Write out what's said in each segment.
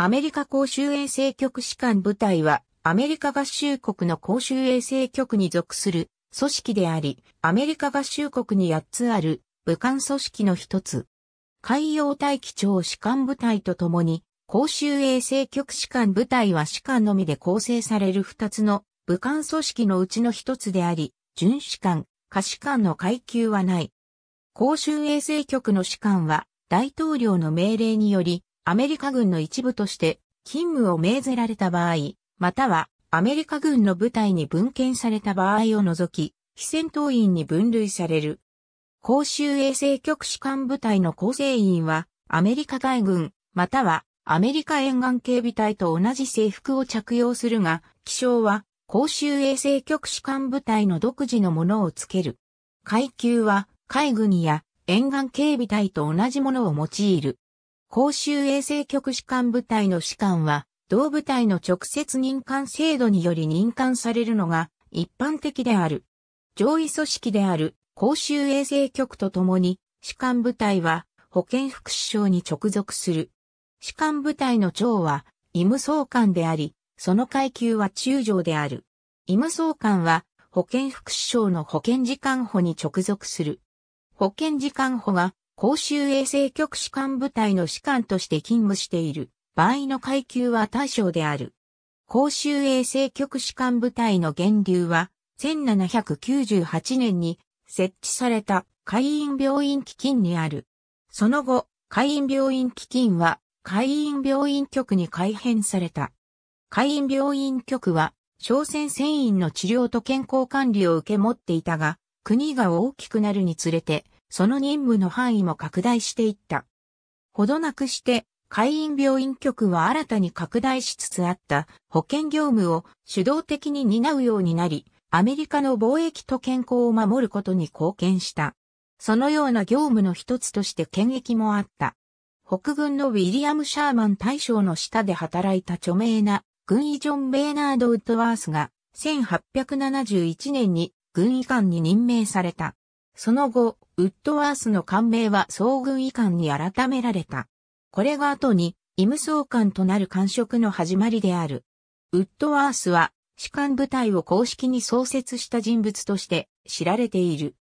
アメリカ公衆衛生局士官部隊は、アメリカ合衆国の公衆衛生局に属する組織であり、アメリカ合衆国に8つある武漢組織の一つ。海洋大気庁士官部隊とともに、公衆衛生局士官部隊は士官のみで構成される2つの武漢組織のうちの一つであり、巡士官、下士官の階級はない。公衆衛生局の士官は、大統領の命令により、アメリカ軍の一部として勤務を命ぜられた場合、またはアメリカ軍の部隊に分権された場合を除き、非戦闘員に分類される。公衆衛生局士官部隊の構成員は、アメリカ海軍、またはアメリカ沿岸警備隊と同じ制服を着用するが、気象は公衆衛生局士官部隊の独自のものをつける。階級は海軍や沿岸警備隊と同じものを用いる。公衆衛生局士官部隊の士官は、同部隊の直接任官制度により任官されるのが一般的である。上位組織である公衆衛生局とともに、士官部隊は保健福祉省に直属する。士官部隊の長は、医務総監であり、その階級は中将である。医務総監は、保健福祉省の保健時間補に直属する。保健時間補が公衆衛生局士官部隊の士官として勤務している場合の階級は大将である。公衆衛生局士官部隊の源流は、1798年に設置された会員病院基金にある。その後、会員病院基金は会員病院局に改編された。会員病院局は、小船船員の治療と健康管理を受け持っていたが、国が大きくなるにつれて、その任務の範囲も拡大していった。ほどなくして、会員病院局は新たに拡大しつつあった保険業務を主導的に担うようになり、アメリカの貿易と健康を守ることに貢献した。そのような業務の一つとして権益もあった。北軍のウィリアム・シャーマン大将の下で働いた著名な軍医ジョン・ベーナード・ウッドワースが1871年に軍医官に任命された。その後、ウッドワースの官名は総軍医官に改められた。これが後に、医務総官となる官職の始まりである。ウッドワースは、士官部隊を公式に創設した人物として知られている。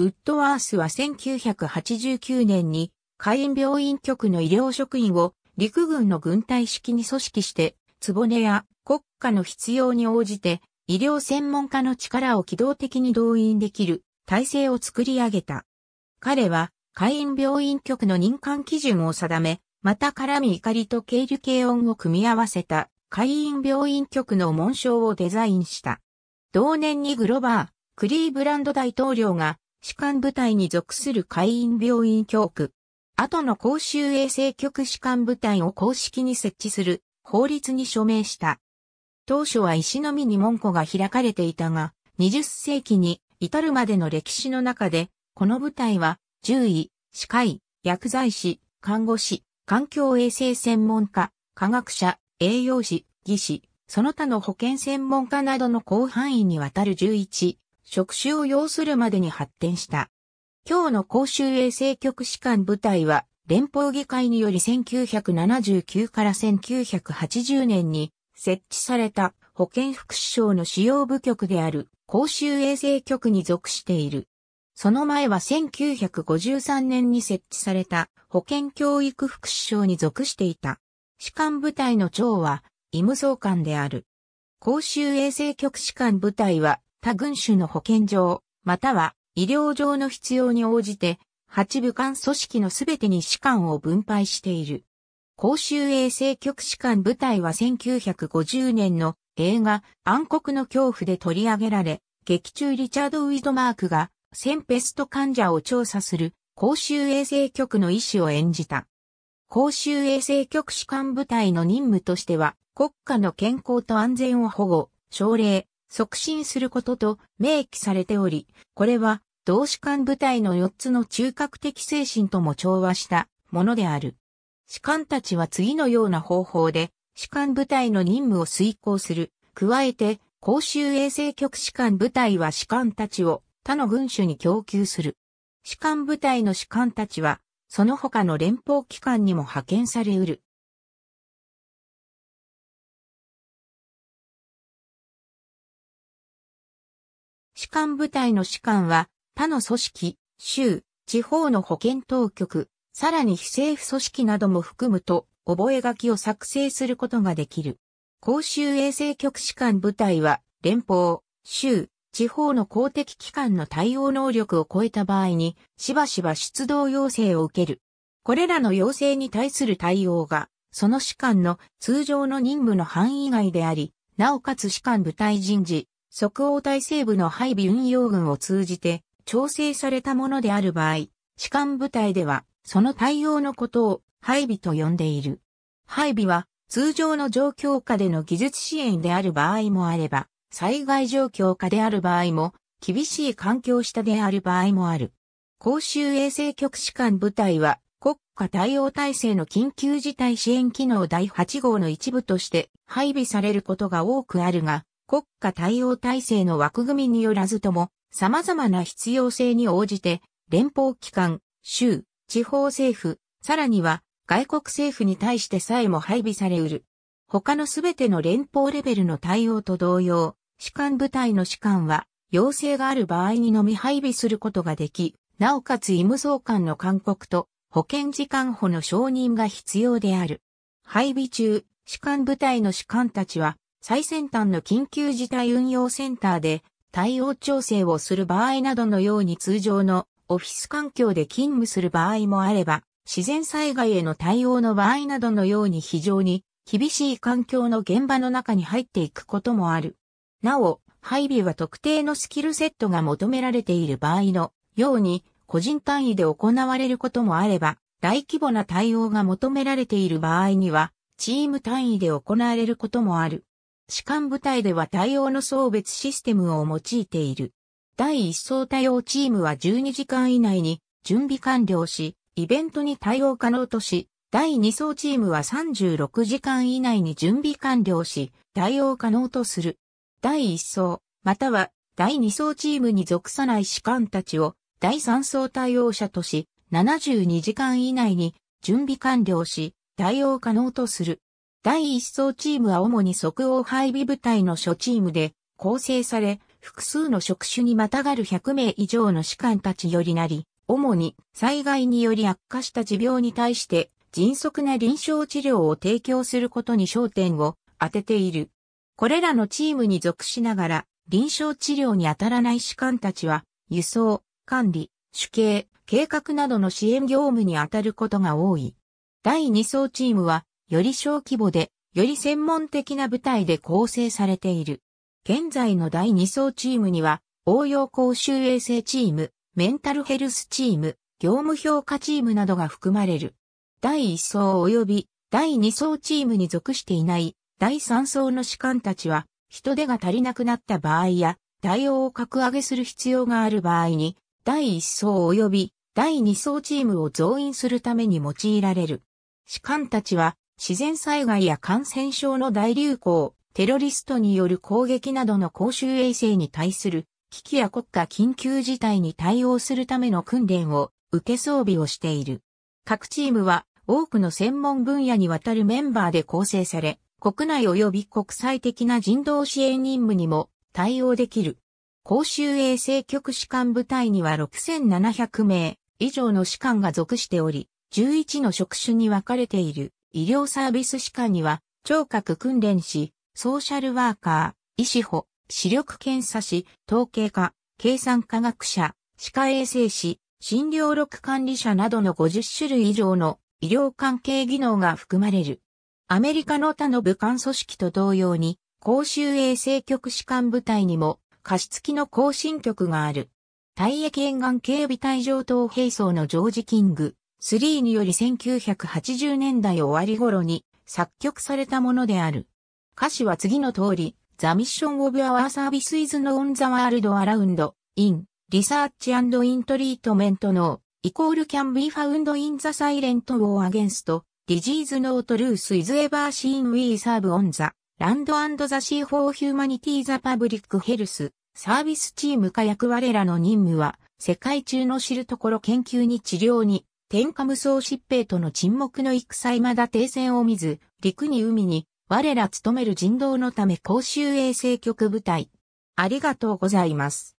ウッドワースは1989年に会院病院局の医療職員を陸軍の軍隊式に組織して、壺ねや国家の必要に応じて医療専門家の力を機動的に動員できる体制を作り上げた。彼は会員病院局の任官基準を定め、また絡み怒りと軽理系音を組み合わせた会員病院局の紋章をデザインした。同年にグロバー、クリーブランド大統領が士官部隊に属する会員病院局。後の公衆衛生局士官部隊を公式に設置する法律に署名した。当初は石のみに門戸が開かれていたが、20世紀に至るまでの歴史の中でこの部隊は、獣医、歯科医、薬剤師、看護師、環境衛生専門家、科学者、栄養士、技師、その他の保健専門家などの広範囲にわたる11、職種を要するまでに発展した。今日の公衆衛生局士官部隊は、連邦議会により1979から1980年に設置された保健福祉省の主要部局である公衆衛生局に属している。その前は1953年に設置された保健教育副首相に属していた。士官部隊の長は、医務総監である。公衆衛生局士官部隊は、他軍種の保健上、または医療上の必要に応じて、八部官組織のすべてに士官を分配している。公衆衛生局士官部隊は1950年の映画暗黒の恐怖で取り上げられ、劇中リチャード・ウィドマークがセンペスト患者を調査する公衆衛生局の医師を演じた。公衆衛生局士官部隊の任務としては、国家の健康と安全を保護、奨励、促進することと明記されており、これは同士官部隊の4つの中核的精神とも調和したものである。士官たちは次のような方法で、士官部隊の任務を遂行する。加えて、公衆衛生局士官部隊は士官たちを他の軍種に供給する。士官部隊の士官たちは、その他の連邦機関にも派遣されうる。士官部隊の士官は、他の組織、州、地方の保健当局、さらに非政府組織なども含むと、覚書を作成することができる。公衆衛生局士官部隊は、連邦、州、地方の公的機関の対応能力を超えた場合に、しばしば出動要請を受ける。これらの要請に対する対応が、その士官の通常の任務の範囲外であり、なおかつ士官部隊人事、即応体制部の配備運用軍を通じて調整されたものである場合、士官部隊ではその対応のことを配備と呼んでいる。配備は通常の状況下での技術支援である場合もあれば、災害状況下である場合も、厳しい環境下である場合もある。公衆衛生局士官部隊は、国家対応体制の緊急事態支援機能第8号の一部として配備されることが多くあるが、国家対応体制の枠組みによらずとも、様々な必要性に応じて、連邦機関、州、地方政府、さらには外国政府に対してさえも配備されうる。他のすべての連邦レベルの対応と同様、士官部隊の士官は、要請がある場合にのみ配備することができ、なおかつ医務総監の勧告と保健時間補の承認が必要である。配備中、士官部隊の士官たちは、最先端の緊急事態運用センターで対応調整をする場合などのように通常のオフィス環境で勤務する場合もあれば、自然災害への対応の場合などのように非常に厳しい環境の現場の中に入っていくこともある。なお、配備は特定のスキルセットが求められている場合のように、個人単位で行われることもあれば、大規模な対応が求められている場合には、チーム単位で行われることもある。士官部隊では対応の送別システムを用いている。第1層対応チームは12時間以内に準備完了し、イベントに対応可能とし、第2層チームは36時間以内に準備完了し、対応可能とする。第1層、または第2層チームに属さない士官たちを第3層対応者とし、72時間以内に準備完了し、対応可能とする。第1層チームは主に即応配備部隊の諸チームで構成され、複数の職種にまたがる100名以上の士官たちよりなり、主に災害により悪化した持病に対して迅速な臨床治療を提供することに焦点を当てている。これらのチームに属しながら、臨床治療に当たらない士官たちは、輸送、管理、主計、計画などの支援業務に当たることが多い。第2層チームは、より小規模で、より専門的な部隊で構成されている。現在の第2層チームには、応用公衆衛生チーム、メンタルヘルスチーム、業務評価チームなどが含まれる。第1層及び第2層チームに属していない第三層の士官たちは、人手が足りなくなった場合や、対応を格上げする必要がある場合に、第一層及び第二層チームを増員するために用いられる。士官たちは、自然災害や感染症の大流行、テロリストによる攻撃などの公衆衛生に対する危機や国家緊急事態に対応するための訓練を受け装備をしている。各チームは多くの専門分野にわたるメンバーで構成され、国内及び国際的な人道支援任務にも対応できる。公衆衛生局士官部隊には6700名以上の士官が属しており、11の職種に分かれている医療サービス士官には、聴覚訓練士、ソーシャルワーカー、医師補、視力検査士、統計家、計算科学者、歯科衛生士、診療録管理者などの50種類以上の医療関係技能が含まれる。アメリカの他の武漢組織と同様に、公衆衛生局士官部隊にも、加湿器の更新局がある。大液沿岸警備隊上等兵装のジョージ・キング、3により1980年代終わり頃に作曲されたものである。歌詞は次の通り、The mission of our service is known the world around, in, research and in treatment no, イコール can be found in the silent war against, ディジーズノートルースイズエバーシーンウィーサーブオンザ、ランドアンドザシーフォーヒューマニティザパブリックヘルス、サービスチーム火薬我らの任務は、世界中の知るところ研究に治療に、天下無双疾病との沈黙の戦いまだ停戦を見ず、陸に海に、我ら務める人道のため公衆衛生局部隊。ありがとうございます。